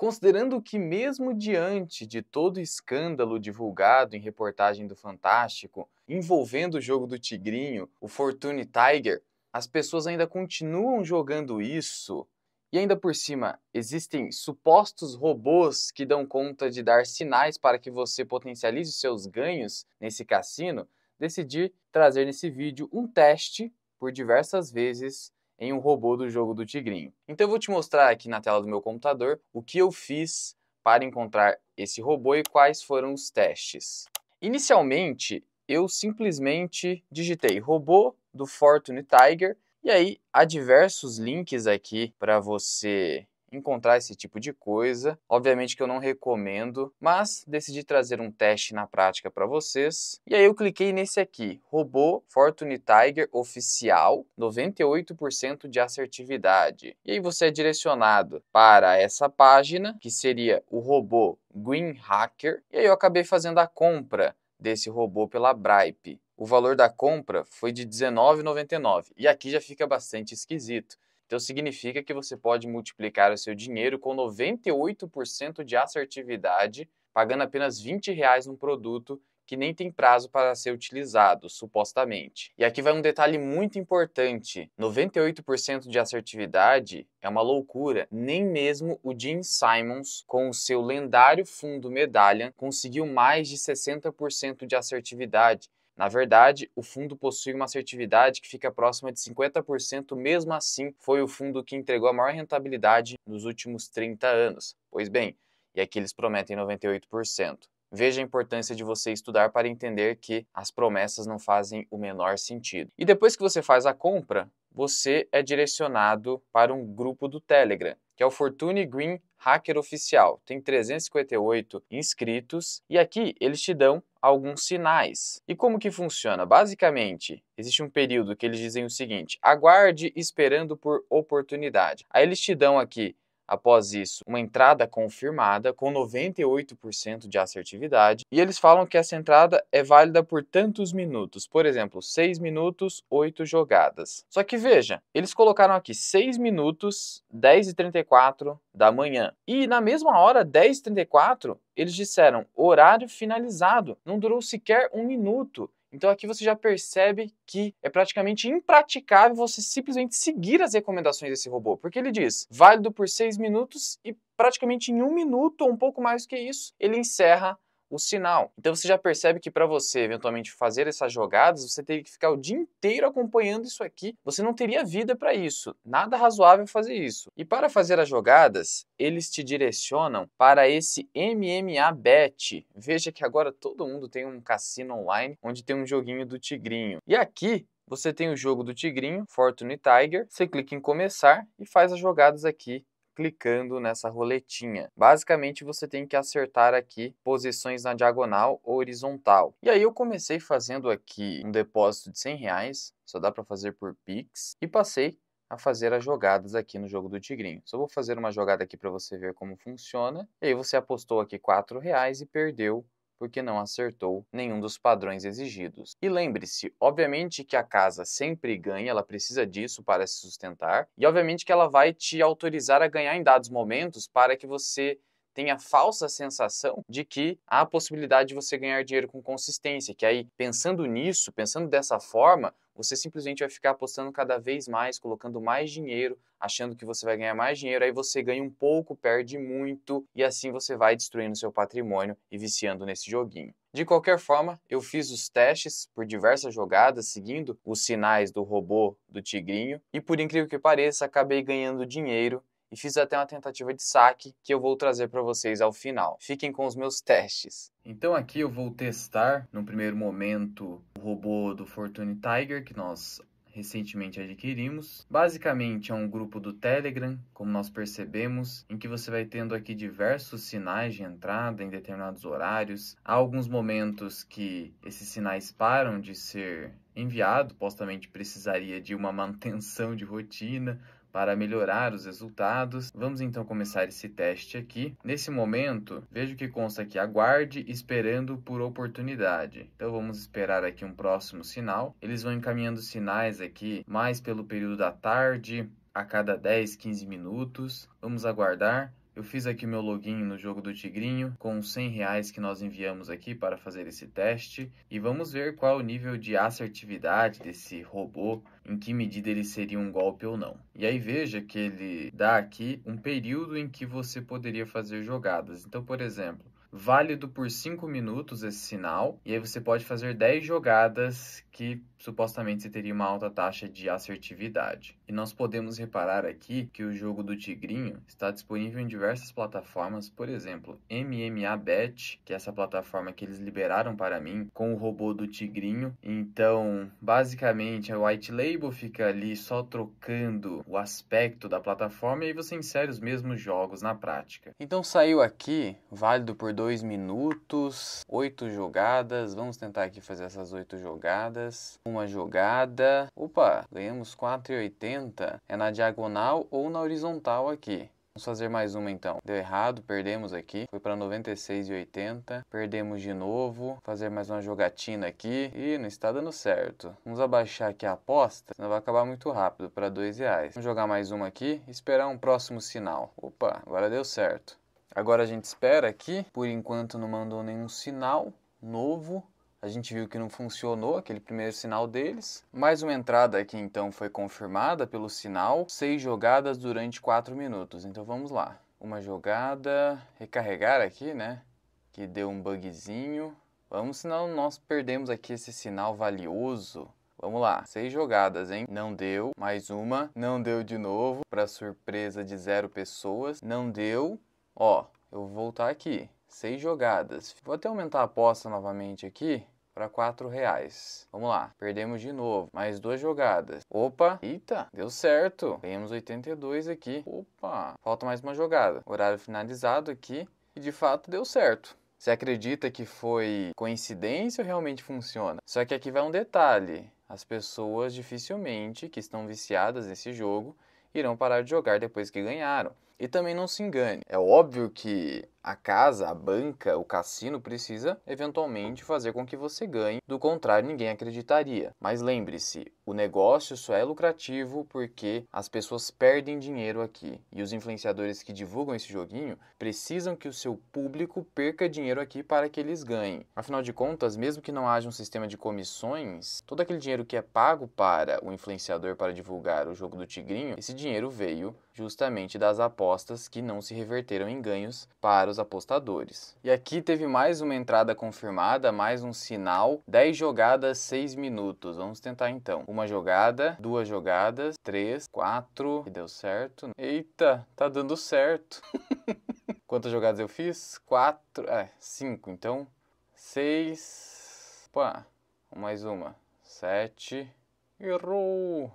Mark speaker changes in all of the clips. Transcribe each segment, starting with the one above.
Speaker 1: Considerando que, mesmo diante de todo o escândalo divulgado em reportagem do Fantástico envolvendo o jogo do Tigrinho, o Fortune Tiger, as pessoas ainda continuam jogando isso. E ainda por cima, existem supostos robôs que dão conta de dar sinais para que você potencialize seus ganhos nesse cassino. Decidi trazer nesse vídeo um teste por diversas vezes em um robô do jogo do Tigrinho. Então eu vou te mostrar aqui na tela do meu computador o que eu fiz para encontrar esse robô e quais foram os testes. Inicialmente, eu simplesmente digitei robô do Fortune Tiger e aí há diversos links aqui para você encontrar esse tipo de coisa. Obviamente que eu não recomendo, mas decidi trazer um teste na prática para vocês. E aí eu cliquei nesse aqui, robô Fortune Tiger oficial, 98% de assertividade. E aí você é direcionado para essa página, que seria o robô Green Hacker. E aí eu acabei fazendo a compra desse robô pela Bripe. O valor da compra foi de R$19,99 e aqui já fica bastante esquisito então significa que você pode multiplicar o seu dinheiro com 98% de assertividade, pagando apenas 20 reais num produto que nem tem prazo para ser utilizado, supostamente. E aqui vai um detalhe muito importante: 98% de assertividade é uma loucura. Nem mesmo o Jim Simons, com o seu lendário fundo Medallion, conseguiu mais de 60% de assertividade. Na verdade, o fundo possui uma assertividade que fica próxima de 50%, mesmo assim, foi o fundo que entregou a maior rentabilidade nos últimos 30 anos. Pois bem, e aqui eles prometem 98%. Veja a importância de você estudar para entender que as promessas não fazem o menor sentido. E depois que você faz a compra, você é direcionado para um grupo do Telegram, que é o Fortune Green Hacker Oficial. Tem 358 inscritos e aqui eles te dão alguns sinais. E como que funciona? Basicamente, existe um período que eles dizem o seguinte: aguarde esperando por oportunidade. Aí eles te dão aqui após isso, uma entrada confirmada com 98% de assertividade, e eles falam que essa entrada é válida por tantos minutos, por exemplo, 6 minutos, 8 jogadas. Só que veja, eles colocaram aqui 6 minutos, 10 e 34 da manhã. E na mesma hora, 10 e 34, eles disseram horário finalizado, não durou sequer um minuto. Então aqui você já percebe que é praticamente impraticável você simplesmente seguir as recomendações desse robô, porque ele diz válido por seis minutos e praticamente em um minuto ou um pouco mais do que isso, ele encerra o sinal. Então você já percebe que para você eventualmente fazer essas jogadas, você teria que ficar o dia inteiro acompanhando isso aqui. Você não teria vida para isso. Nada razoável fazer isso. E para fazer as jogadas, eles te direcionam para esse MMA Bet. Veja que agora todo mundo tem um cassino online onde tem um joguinho do tigrinho. E aqui você tem o jogo do tigrinho, Fortune Tiger. Você clica em começar e faz as jogadas aqui clicando nessa roletinha. Basicamente, você tem que acertar aqui posições na diagonal ou horizontal. E aí eu comecei fazendo aqui um depósito de 100 reais, só dá para fazer por Pix, e passei a fazer as jogadas aqui no jogo do Tigrinho. Só vou fazer uma jogada aqui para você ver como funciona. E aí você apostou aqui R$ reais e perdeu porque não acertou nenhum dos padrões exigidos. E lembre-se, obviamente que a casa sempre ganha, ela precisa disso para se sustentar, e obviamente que ela vai te autorizar a ganhar em dados momentos para que você tenha a falsa sensação de que há a possibilidade de você ganhar dinheiro com consistência, que aí pensando nisso, pensando dessa forma, você simplesmente vai ficar apostando cada vez mais, colocando mais dinheiro, achando que você vai ganhar mais dinheiro, aí você ganha um pouco, perde muito e assim você vai destruindo seu patrimônio e viciando nesse joguinho. De qualquer forma, eu fiz os testes por diversas jogadas, seguindo os sinais do robô do tigrinho, e por incrível que pareça, acabei ganhando dinheiro e fiz até uma tentativa de saque que eu vou trazer para vocês ao final. Fiquem com os meus testes. Então aqui eu vou testar, no primeiro momento, o robô do Fortune Tiger que nós recentemente adquirimos. Basicamente é um grupo do Telegram, como nós percebemos, em que você vai tendo aqui diversos sinais de entrada em determinados horários. Há alguns momentos que esses sinais param de ser enviado, postamente precisaria de uma manutenção de rotina, para melhorar os resultados, vamos então começar esse teste aqui. Nesse momento, vejo que consta aqui aguarde esperando por oportunidade. Então vamos esperar aqui um próximo sinal. Eles vão encaminhando sinais aqui mais pelo período da tarde, a cada 10, 15 minutos. Vamos aguardar eu fiz aqui meu login no jogo do Tigrinho com 100 reais que nós enviamos aqui para fazer esse teste e vamos ver qual o nível de assertividade desse robô, em que medida ele seria um golpe ou não. E aí veja que ele dá aqui um período em que você poderia fazer jogadas. Então, por exemplo, válido por 5 minutos esse sinal, e aí você pode fazer 10 jogadas que supostamente você teria uma alta taxa de assertividade. E nós podemos reparar aqui que o jogo do Tigrinho está disponível em diversas plataformas, por exemplo, MMA Bet, que é essa plataforma que eles liberaram para mim, com o robô do Tigrinho. Então, basicamente, o White Label fica ali só trocando o aspecto da plataforma e você insere os mesmos jogos na prática. Então saiu aqui, válido por 2 minutos, 8 jogadas, vamos tentar aqui fazer essas 8 jogadas uma jogada. Opa, ganhamos 4,80. É na diagonal ou na horizontal aqui. Vamos fazer mais uma então. Deu errado, perdemos aqui. Foi para 96,80. Perdemos de novo. Fazer mais uma jogatina aqui. e não está dando certo. Vamos abaixar aqui a aposta, senão vai acabar muito rápido, para 2 reais. Vamos jogar mais uma aqui e esperar um próximo sinal. Opa, agora deu certo. Agora a gente espera aqui. Por enquanto não mandou nenhum sinal novo. A gente viu que não funcionou aquele primeiro sinal deles. Mais uma entrada que então foi confirmada pelo sinal, seis jogadas durante quatro minutos. Então vamos lá. Uma jogada, recarregar aqui, né? Que deu um bugzinho. Vamos, senão nós perdemos aqui esse sinal valioso. Vamos lá, seis jogadas, hein? Não deu, mais uma, não deu de novo, para surpresa de zero pessoas, não deu. Ó, eu vou voltar aqui seis jogadas. Vou até aumentar a aposta novamente aqui para quatro reais. Vamos lá, perdemos de novo, mais duas jogadas. Opa, eita, deu certo. Ganhamos 82 aqui. Opa, falta mais uma jogada. Horário finalizado aqui e de fato deu certo. Você acredita que foi coincidência ou realmente funciona? Só que aqui vai um detalhe. As pessoas dificilmente que estão viciadas nesse jogo irão parar de jogar depois que ganharam. E também não se engane, é óbvio que a casa, a banca, o cassino precisa eventualmente fazer com que você ganhe, do contrário, ninguém acreditaria. Mas lembre-se, o negócio só é lucrativo porque as pessoas perdem dinheiro aqui. E os influenciadores que divulgam esse joguinho precisam que o seu público perca dinheiro aqui para que eles ganhem. Afinal de contas, mesmo que não haja um sistema de comissões, todo aquele dinheiro que é pago para o influenciador para divulgar o jogo do Tigrinho, esse dinheiro veio justamente das apostas que não se reverteram em ganhos para os apostadores. E aqui teve mais uma entrada confirmada, mais um sinal. 10 jogadas, 6 minutos. Vamos tentar então. Uma jogada, duas jogadas, três, quatro. E deu certo. Eita, tá dando certo. Quantas jogadas eu fiz? Quatro. É, cinco. Então, seis. Pá, mais uma. Sete. Errou.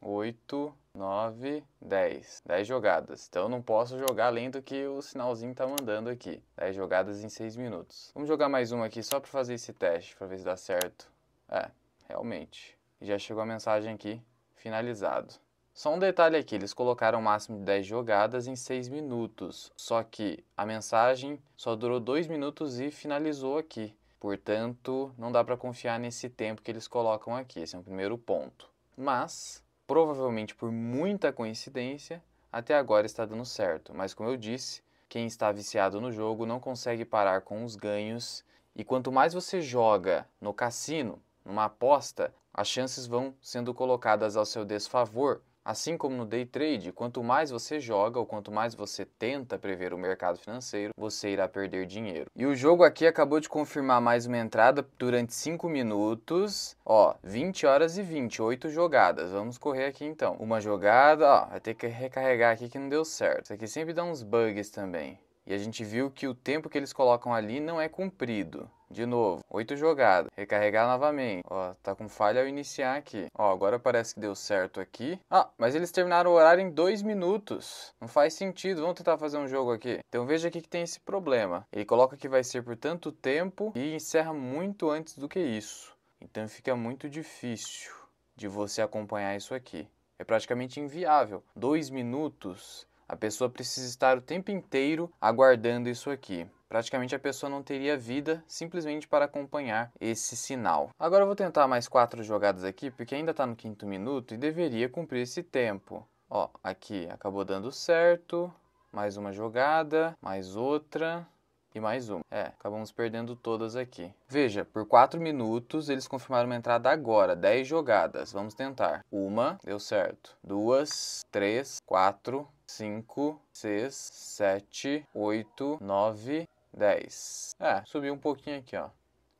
Speaker 1: Oito, nove. 10. 10 jogadas. Então eu não posso jogar além do que o sinalzinho tá mandando aqui. 10 jogadas em 6 minutos. Vamos jogar mais uma aqui só para fazer esse teste, para ver se dá certo. É, realmente. Já chegou a mensagem aqui, finalizado. Só um detalhe aqui, eles colocaram o máximo de 10 jogadas em 6 minutos. Só que a mensagem só durou 2 minutos e finalizou aqui. Portanto, não dá para confiar nesse tempo que eles colocam aqui. Esse é um primeiro ponto. Mas provavelmente por muita coincidência, até agora está dando certo, mas como eu disse, quem está viciado no jogo não consegue parar com os ganhos e quanto mais você joga no cassino, numa aposta, as chances vão sendo colocadas ao seu desfavor Assim como no day trade, quanto mais você joga ou quanto mais você tenta prever o mercado financeiro, você irá perder dinheiro. E o jogo aqui acabou de confirmar mais uma entrada durante 5 minutos, ó, 20 horas e 28 jogadas. Vamos correr aqui então. Uma jogada, ó, vai ter que recarregar aqui que não deu certo. Isso aqui sempre dá uns bugs também. E a gente viu que o tempo que eles colocam ali não é cumprido. De novo, 8 jogadas. Recarregar novamente. Ó, tá com falha ao iniciar aqui. Ó, agora parece que deu certo aqui. Ah, mas eles terminaram o horário em 2 minutos. Não faz sentido. Vamos tentar fazer um jogo aqui. Então veja aqui que tem esse problema. Ele coloca que vai ser por tanto tempo e encerra muito antes do que isso. Então fica muito difícil de você acompanhar isso aqui. É praticamente inviável. 2 minutos, a pessoa precisa estar o tempo inteiro aguardando isso aqui. Praticamente a pessoa não teria vida simplesmente para acompanhar esse sinal. Agora eu vou tentar mais quatro jogadas aqui, porque ainda está no quinto minuto e deveria cumprir esse tempo. Ó, aqui acabou dando certo, mais uma jogada, mais outra e mais uma. É, acabamos perdendo todas aqui. Veja, por quatro minutos eles confirmaram uma entrada agora, Dez jogadas. Vamos tentar. Uma, deu certo. Duas, três, quatro, cinco, seis, sete, oito, nove, 10. É, subiu um pouquinho aqui, ó.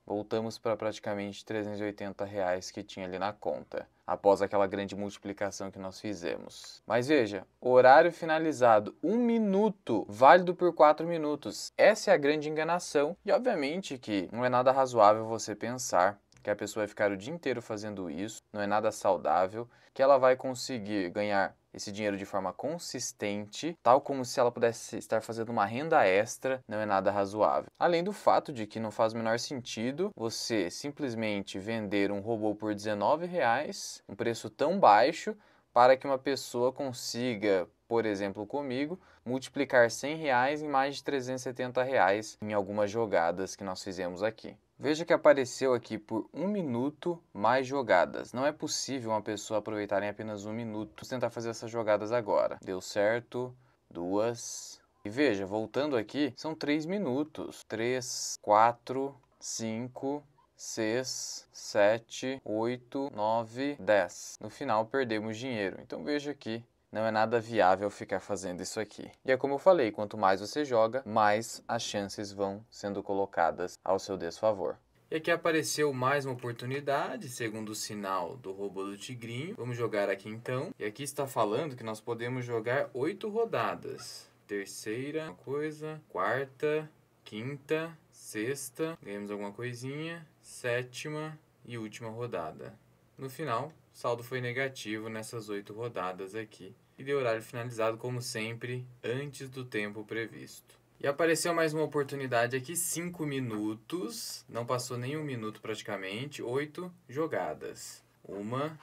Speaker 1: Voltamos para praticamente 380 reais que tinha ali na conta, após aquela grande multiplicação que nós fizemos. Mas veja, horário finalizado, um minuto, válido por quatro minutos. Essa é a grande enganação e obviamente que não é nada razoável você pensar que a pessoa vai ficar o dia inteiro fazendo isso, não é nada saudável, que ela vai conseguir ganhar esse dinheiro de forma consistente, tal como se ela pudesse estar fazendo uma renda extra, não é nada razoável. Além do fato de que não faz o menor sentido você simplesmente vender um robô por 19 reais, um preço tão baixo, para que uma pessoa consiga, por exemplo, comigo, multiplicar 100 reais em mais de 370 reais em algumas jogadas que nós fizemos aqui. Veja que apareceu aqui por um minuto mais jogadas. Não é possível uma pessoa aproveitar em apenas um minuto. Vamos tentar fazer essas jogadas agora. Deu certo. Duas. E veja, voltando aqui, são três minutos. Três, quatro, cinco, 6, 7, 8, 9, 10. No final perdemos dinheiro. Então veja aqui não é nada viável ficar fazendo isso aqui. E é como eu falei, quanto mais você joga, mais as chances vão sendo colocadas ao seu desfavor. E aqui apareceu mais uma oportunidade, segundo o sinal do robô do Tigrinho. Vamos jogar aqui então. E aqui está falando que nós podemos jogar oito rodadas. Terceira, coisa. Quarta, quinta, sexta. Ganhamos alguma coisinha. Sétima e última rodada. No final, o saldo foi negativo nessas oito rodadas aqui e deu horário finalizado, como sempre, antes do tempo previsto. E apareceu mais uma oportunidade aqui, cinco minutos, não passou nem um minuto praticamente, oito jogadas. Uma,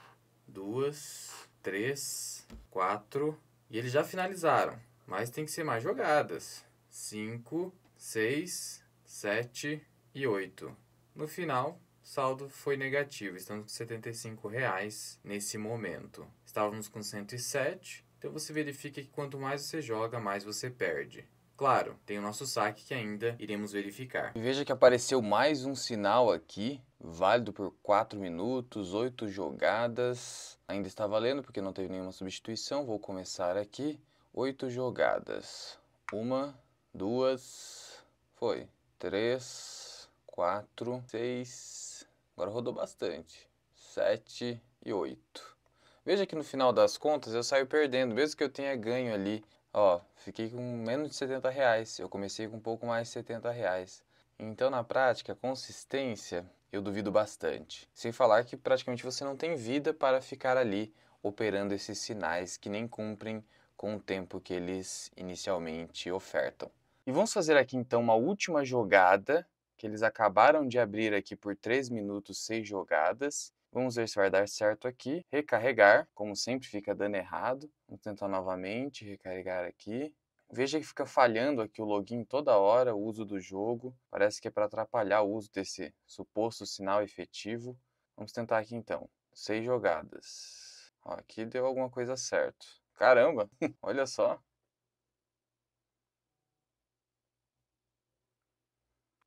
Speaker 1: duas, três, quatro, e eles já finalizaram, mas tem que ser mais jogadas. cinco seis sete e oito No final, saldo foi negativo, estamos com 75 reais nesse momento. Estávamos com 107, então você verifica que quanto mais você joga, mais você perde. Claro, tem o nosso saque que ainda iremos verificar. Veja que apareceu mais um sinal aqui, válido por 4 minutos, 8 jogadas. Ainda está valendo porque não teve nenhuma substituição. Vou começar aqui. 8 jogadas. 1, 2, foi. Três, quatro, seis, Agora rodou bastante. 7 e 8. Veja que no final das contas eu saio perdendo, mesmo que eu tenha ganho ali. Ó, fiquei com menos de 70 reais. Eu comecei com um pouco mais de 70 reais. Então, na prática, consistência eu duvido bastante. Sem falar que praticamente você não tem vida para ficar ali operando esses sinais que nem cumprem com o tempo que eles inicialmente ofertam. E vamos fazer aqui então uma última jogada que eles acabaram de abrir aqui por 3 minutos 6 jogadas. Vamos ver se vai dar certo aqui. Recarregar, como sempre fica dando errado. Vamos tentar novamente, recarregar aqui. Veja que fica falhando aqui o login toda hora, o uso do jogo. Parece que é para atrapalhar o uso desse suposto sinal efetivo. Vamos tentar aqui então. Seis jogadas. Ó, aqui deu alguma coisa certo. Caramba, olha só.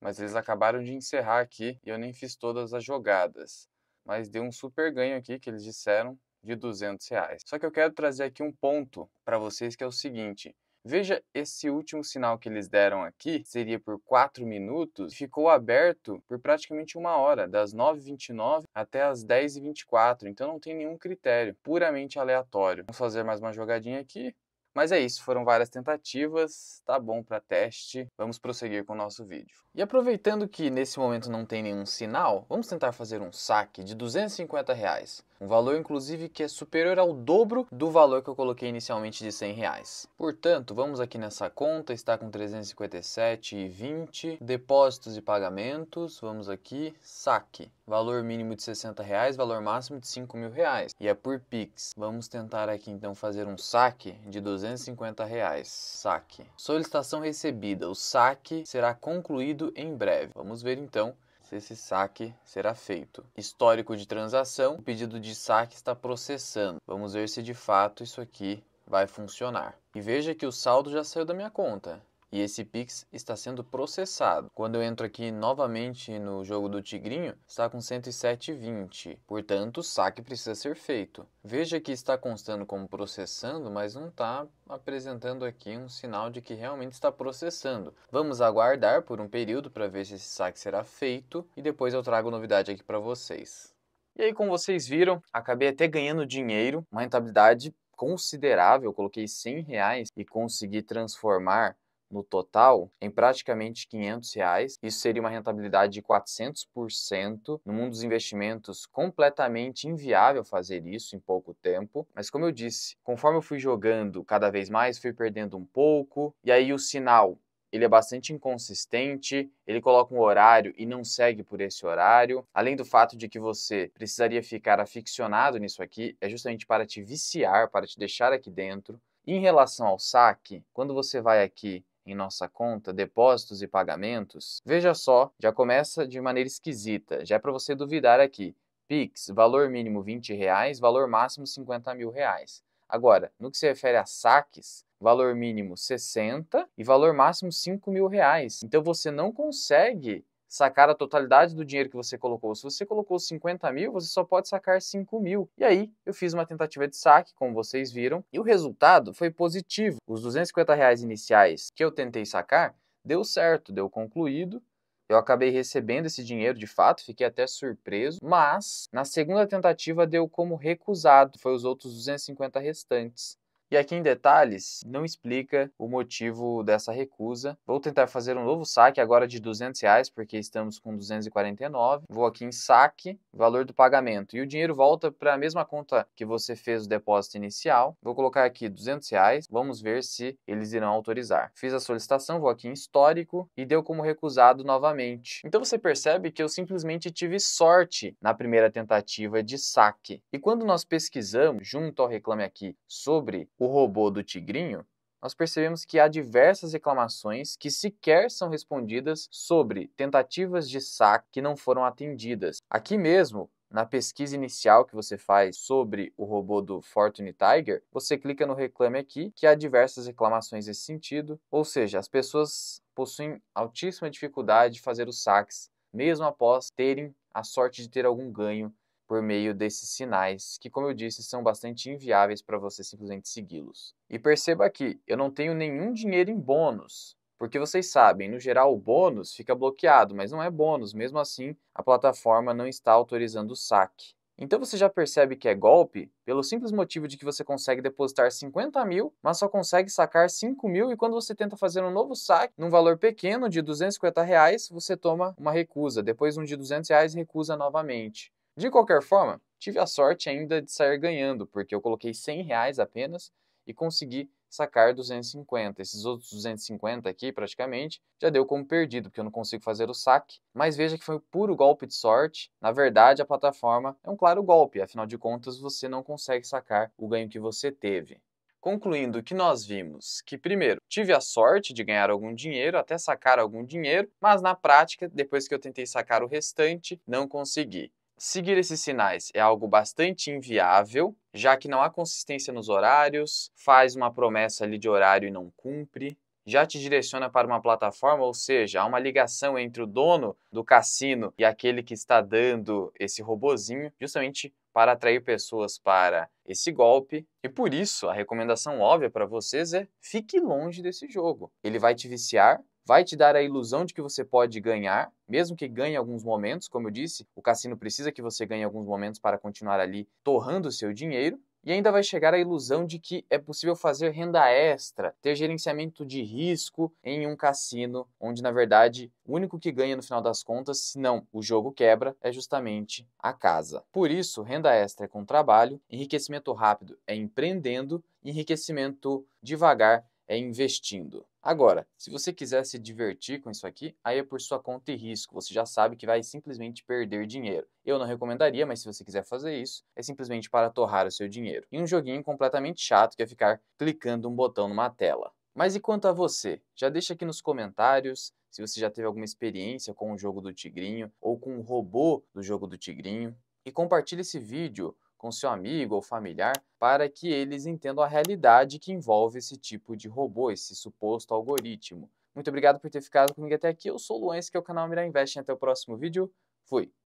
Speaker 1: mas eles acabaram de encerrar aqui e eu nem fiz todas as jogadas. Mas deu um super ganho aqui que eles disseram de 200 reais. Só que eu quero trazer aqui um ponto para vocês que é o seguinte. Veja esse último sinal que eles deram aqui, seria por 4 minutos, ficou aberto por praticamente uma hora, das 9h29 até as 10h24, então não tem nenhum critério, puramente aleatório. Vamos fazer mais uma jogadinha aqui, mas é isso, foram várias tentativas, tá bom para teste. Vamos prosseguir com o nosso vídeo. E aproveitando que nesse momento não tem nenhum sinal, vamos tentar fazer um saque de 250 reais. Um valor, inclusive, que é superior ao dobro do valor que eu coloquei inicialmente de 100 reais. Portanto, vamos aqui nessa conta, está com 357,20. Depósitos e pagamentos, vamos aqui, saque. Valor mínimo de 60 reais, valor máximo de 5 mil reais. E é por Pix. Vamos tentar aqui então fazer um saque de 250 reais. Saque. Solicitação recebida. O saque será concluído em breve. Vamos ver então se esse saque será feito. Histórico de transação, o pedido de saque está processando. Vamos ver se de fato isso aqui vai funcionar. E veja que o saldo já saiu da minha conta e esse Pix está sendo processado. Quando eu entro aqui novamente no jogo do Tigrinho, está com 107,20. Portanto, o saque precisa ser feito. Veja que está constando como processando, mas não está apresentando aqui um sinal de que realmente está processando. Vamos aguardar por um período para ver se esse saque será feito e depois eu trago novidade aqui para vocês. E aí, como vocês viram, acabei até ganhando dinheiro, uma rentabilidade considerável, eu coloquei 100 reais e consegui transformar no total em praticamente 500 reais. Isso seria uma rentabilidade de 400%. No mundo dos investimentos, completamente inviável fazer isso em pouco tempo. Mas como eu disse, conforme eu fui jogando cada vez mais, fui perdendo um pouco. E aí o sinal ele é bastante inconsistente, ele coloca um horário e não segue por esse horário. Além do fato de que você precisaria ficar aficionado nisso aqui, é justamente para te viciar, para te deixar aqui dentro. Em relação ao saque, quando você vai aqui em nossa conta, depósitos e pagamentos, veja só, já começa de maneira esquisita, já é para você duvidar aqui. Pix, valor mínimo 20 reais, valor máximo 50 mil reais. Agora, no que se refere a saques, valor mínimo 60 e valor máximo 5 mil reais. Então você não consegue sacar a totalidade do dinheiro que você colocou. Se você colocou 50 mil, você só pode sacar 5 mil. E aí, eu fiz uma tentativa de saque, como vocês viram, e o resultado foi positivo. Os 250 reais iniciais que eu tentei sacar, deu certo, deu concluído. Eu acabei recebendo esse dinheiro de fato, fiquei até surpreso, mas na segunda tentativa deu como recusado, foi os outros 250 restantes. E aqui em detalhes, não explica o motivo dessa recusa. Vou tentar fazer um novo saque agora de 200 reais, porque estamos com 249. Vou aqui em saque, valor do pagamento. E o dinheiro volta para a mesma conta que você fez o depósito inicial. Vou colocar aqui 200 reais. Vamos ver se eles irão autorizar. Fiz a solicitação, vou aqui em histórico e deu como recusado novamente. Então você percebe que eu simplesmente tive sorte na primeira tentativa de saque. E quando nós pesquisamos junto ao Reclame Aqui sobre o robô do Tigrinho, nós percebemos que há diversas reclamações que sequer são respondidas sobre tentativas de saque que não foram atendidas. Aqui mesmo, na pesquisa inicial que você faz sobre o robô do Fortune Tiger, você clica no Reclame Aqui, que há diversas reclamações nesse sentido, ou seja, as pessoas possuem altíssima dificuldade de fazer os saques, mesmo após terem a sorte de ter algum ganho por meio desses sinais, que, como eu disse, são bastante inviáveis para você simplesmente segui-los. E perceba aqui, eu não tenho nenhum dinheiro em bônus, porque vocês sabem, no geral o bônus fica bloqueado, mas não é bônus, mesmo assim a plataforma não está autorizando o saque. Então você já percebe que é golpe pelo simples motivo de que você consegue depositar 50 mil, mas só consegue sacar 5 mil e quando você tenta fazer um novo saque num valor pequeno de 250 reais, você toma uma recusa. Depois um de 200 reais recusa novamente. De qualquer forma, tive a sorte ainda de sair ganhando, porque eu coloquei 100 reais apenas e consegui sacar 250. Esses outros 250 aqui, praticamente, já deu como perdido, porque eu não consigo fazer o saque. Mas veja que foi um puro golpe de sorte. Na verdade, a plataforma é um claro golpe, afinal de contas, você não consegue sacar o ganho que você teve. Concluindo que nós vimos que, primeiro, tive a sorte de ganhar algum dinheiro, até sacar algum dinheiro, mas na prática, depois que eu tentei sacar o restante, não consegui. Seguir esses sinais é algo bastante inviável, já que não há consistência nos horários, faz uma promessa ali de horário e não cumpre, já te direciona para uma plataforma, ou seja, há uma ligação entre o dono do cassino e aquele que está dando esse robozinho, justamente para atrair pessoas para esse golpe. E por isso, a recomendação óbvia para vocês é fique longe desse jogo. Ele vai te viciar, vai te dar a ilusão de que você pode ganhar, mesmo que ganhe alguns momentos, como eu disse, o cassino precisa que você ganhe alguns momentos para continuar ali torrando o seu dinheiro, e ainda vai chegar a ilusão de que é possível fazer renda extra, ter gerenciamento de risco em um cassino, onde na verdade o único que ganha no final das contas, se não o jogo quebra, é justamente a casa. Por isso, renda extra é com trabalho, enriquecimento rápido é empreendendo, enriquecimento devagar é investindo. Agora, se você quiser se divertir com isso aqui, aí é por sua conta e risco. Você já sabe que vai simplesmente perder dinheiro. Eu não recomendaria, mas se você quiser fazer isso, é simplesmente para torrar o seu dinheiro. E um joguinho completamente chato que é ficar clicando um botão numa tela. Mas e quanto a você? Já deixa aqui nos comentários se você já teve alguma experiência com o jogo do Tigrinho ou com o robô do jogo do Tigrinho. E compartilhe esse vídeo com seu amigo ou familiar para que eles entendam a realidade que envolve esse tipo de robô, esse suposto algoritmo. Muito obrigado por ter ficado comigo até aqui. Eu sou o Luan, esse é o canal Mirar Invest. Até o próximo vídeo. Fui!